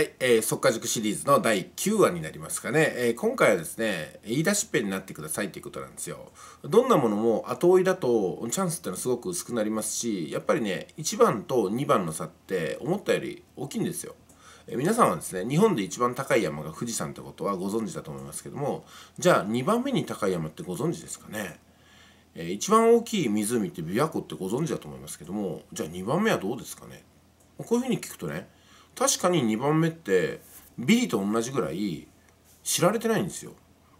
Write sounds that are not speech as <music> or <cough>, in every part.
はい、えー、速化塾シリーズの第9話になりますかね、えー、今回はですね言い出しっぺになってくださいっていうことなんですよどんなものも後追いだとチャンスってのはすごく薄くなりますしやっぱりね1番と2番の差って思ったより大きいんですよ、えー、皆さんはですね日本で一番高い山が富士山ってことはご存知だと思いますけどもじゃあ2番目に高い山ってご存知ですかね、えー、一番大きい湖って琵琶湖ってご存知だと思いますけどもじゃあ2番目はどうですかねこういうふうに聞くとね確かに2番目ってビリと同じぐらい知られてないんですよ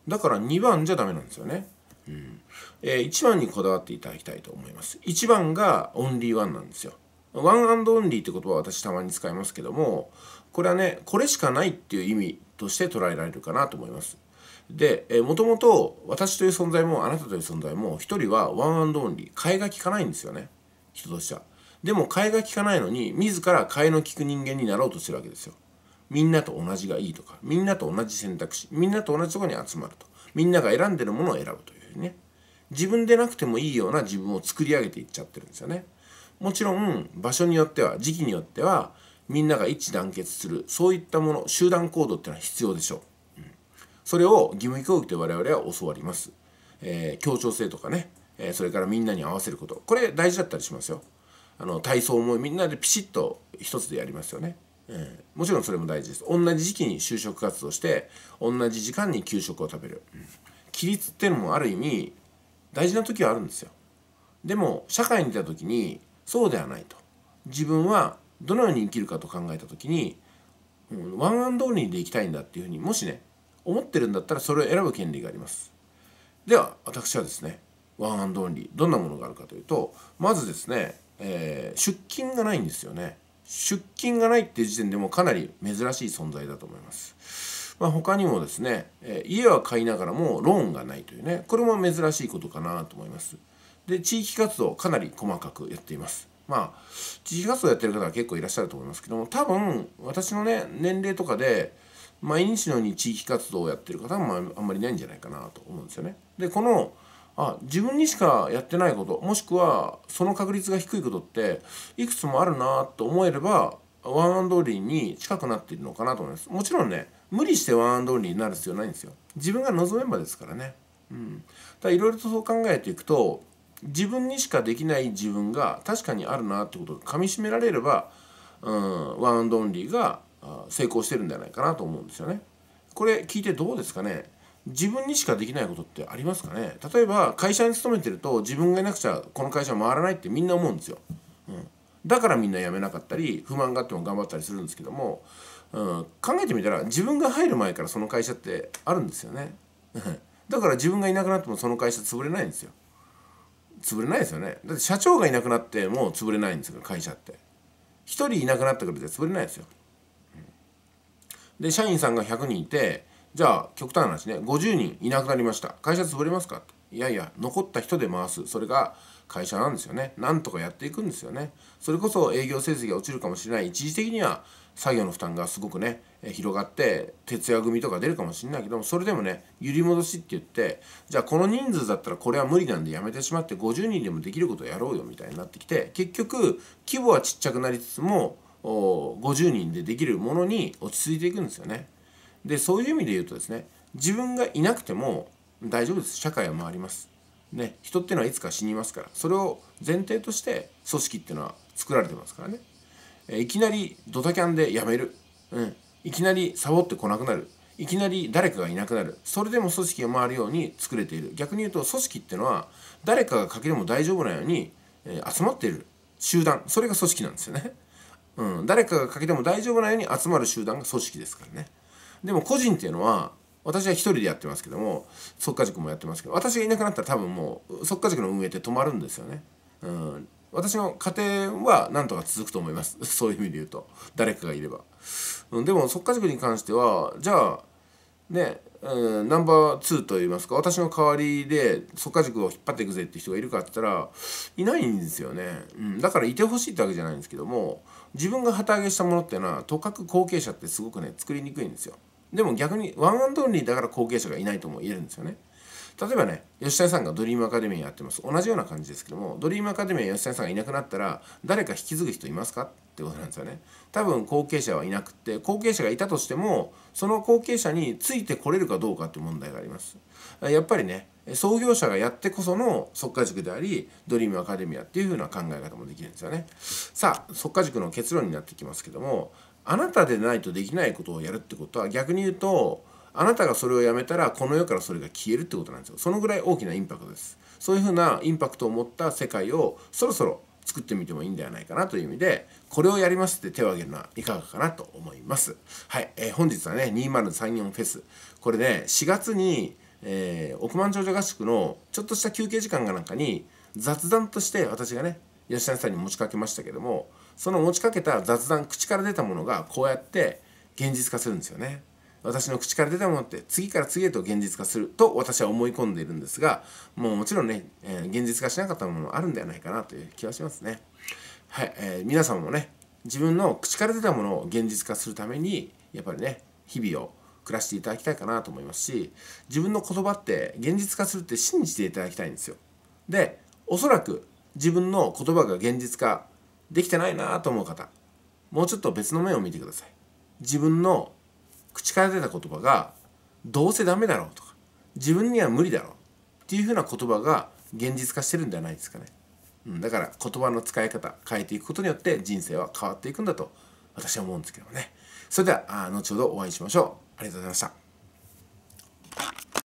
だから2番じゃダメなんですよね、うんえー、1番にこだわっていただきたいと思います1番がオンリーワンなんですよワンオンリーって言葉は私たまに使いますけどもこれはねこれしかないっていう意味として捉えられるかなと思いますで、えもともと私という存在もあなたという存在も一人はワンオンリー替えが利かないんですよね人としてはでも替えが利かないのに自ら替えの利く人間になろうとするわけですよ。みんなと同じがいいとかみんなと同じ選択肢みんなと同じとこに集まるとみんなが選んでるものを選ぶというね自分でなくてもいいような自分を作り上げていっちゃってるんですよね。もちろん場所によっては時期によってはみんなが一致団結するそういったもの集団行動っていうのは必要でしょう、うん、それを義務教育で我々は教わります、えー、協調性とかね、えー、それからみんなに合わせることこれ大事だったりしますよあの体操もみんなでピシッと一つでやりますよね。えー、もちろんそれも大事です。同じ時期に就職活動して同じ時間に給食を食べる。うん、規律ってのもある意味大事な時はあるんですよ。でも社会に出た時にそうではないと。自分はどのように生きるかと考えた時に、うん、ワンアンドオンリーで生きたいんだっていうふうにもしね思ってるんだったらそれを選ぶ権利があります。では私はですねワンアンドオンリーどんなものがあるかというとまずですねえー、出勤がないんですよね。出勤がないっていう時点でもかなり珍しい存在だと思います。まあ、他にもですね、えー、家は買いながらもローンがないというね、これも珍しいことかなと思います。で、地域活動かなり細かくやっています。まあ、地域活動やってる方は結構いらっしゃると思いますけども、多分私のね、年齢とかで、毎日のように地域活動をやってる方もあんまりないんじゃないかなと思うんですよね。で、このあ自分にしかやってないこともしくはその確率が低いことっていくつもあるなと思えればワンアンドオンリーに近くなっているのかなと思いますもちろんね無理してワンアンドオンリーになる必要ないんですよ自分が望めばですからねうんだいろいろとそう考えていくと自分にしかできない自分が確かにあるなってことをかみしめられれば、うん、ワンアンドオンリーが成功してるんじゃないかなと思うんですよねこれ聞いてどうですかね自分にしかできないことってありますかね例えば会社に勤めてると自分がいなくちゃこの会社回らないってみんな思うんですよ、うん、だからみんな辞めなかったり不満があっても頑張ったりするんですけども、うん、考えてみたら自分が入る前からその会社ってあるんですよね <laughs> だから自分がいなくなってもその会社潰れないんですよ潰れないですよねだって社長がいなくなっても潰れないんですよ会社って一人いなくなったからゃ潰れないですよ、うん、で社員さんが100人いてじゃあ極端な話ね50人いなくなりました会社潰れますかいやいや残った人で回すそれが会社なんですよねなんとかやっていくんですよねそれこそ営業成績が落ちるかもしれない一時的には作業の負担がすごくね広がって徹夜組とか出るかもしれないけどもそれでもね揺り戻しって言ってじゃあこの人数だったらこれは無理なんでやめてしまって50人でもできることをやろうよみたいになってきて結局規模はちっちゃくなりつつも50人でできるものに落ち着いていくんですよね。でそういう意味で言うとですね自分がいなくても大丈夫です社会は回ります。ね、人っていうのはいつか死にますからそれを前提として組織っていうのは作られてますからね、えいきなりドタキャンでやめる、うん、いきなりサボってこなくなるいきなり誰かがいなくなるそれでも組織が回るように作れている逆に言うと組織っていうのは誰かが欠けても大丈夫なように、え集まっている集団それが組織なんですよね、うん、誰かが欠けても大丈夫なように集まる集団が組織ですからねでも個人っていうのは私は一人でやってますけども即家塾もやってますけど私がいなくなったら多分もう即家塾の運営って止まるんですよね。うん私の家庭はなんとか続くと思います。<laughs> そういう意味で言うと。誰かがいれば。うん、でも、即家塾に関しては、じゃあ、ね、うん、ナンバー2と言いますか、私の代わりで即家塾を引っ張っていくぜって人がいるかって言ったら、いないんですよね。うん、だからいてほしいってわけじゃないんですけども、自分が旗揚げしたものっていうのは、とかく後継者ってすごくね、作りにくいんですよ。でも逆にワンアンドオンリーだから後継者がいないとも言えるんですよね。例えばね吉田さんがドリームアカデミーやってます同じような感じですけどもドリームアカデミーは吉田さんがいなくなったら誰か引き継ぐ人いますかってことなんですよね多分後継者はいなくって後継者がいたとしてもその後継者についてこれるかどうかって問題がありますやっぱりね創業者がやってこその即果塾でありドリームアカデミアっていう風な考え方もできるんですよねさあ即果塾の結論になってきますけどもあなたでないとできないことをやるってことは逆に言うとあなたがそれをやめたらこの世からそれが消えるってことなんですよそのぐらい大きなインパクトですそういうふうなインパクトを持った世界をそろそろ作ってみてもいいんではないかなという意味でこれをやりますって手を挙げるのはいかがかなと思いますはい、えー、本日はね2034フェスこれね4月に、えー、億万長者合宿のちょっとした休憩時間がなんかに雑談として私がね吉谷さんに持ちかけましたけどもその持ちかけた雑談口から出たものがこうやって現実化するんですよね私の口から出たものって次から次へと現実化すると私は思い込んでいるんですがもうもちろんね、えー、現実化しなかったものもあるんではないかなという気はしますねはい、えー、皆様もね自分の口から出たものを現実化するためにやっぱりね日々を暮らしていただきたいかなと思いますし自分の言葉って現実化するって信じていただきたいんですよでおそらく自分の言葉が現実化できてないなと思う方もうちょっと別の面を見てください自分の口から出た言葉がどうせダメだろうとか自分には無理だろうっていうふうな言葉が現実化してるんじゃないですかね、うん、だから言葉の使い方変えていくことによって人生は変わっていくんだと私は思うんですけどもねそれでは後ほどお会いしましょうありがとうございました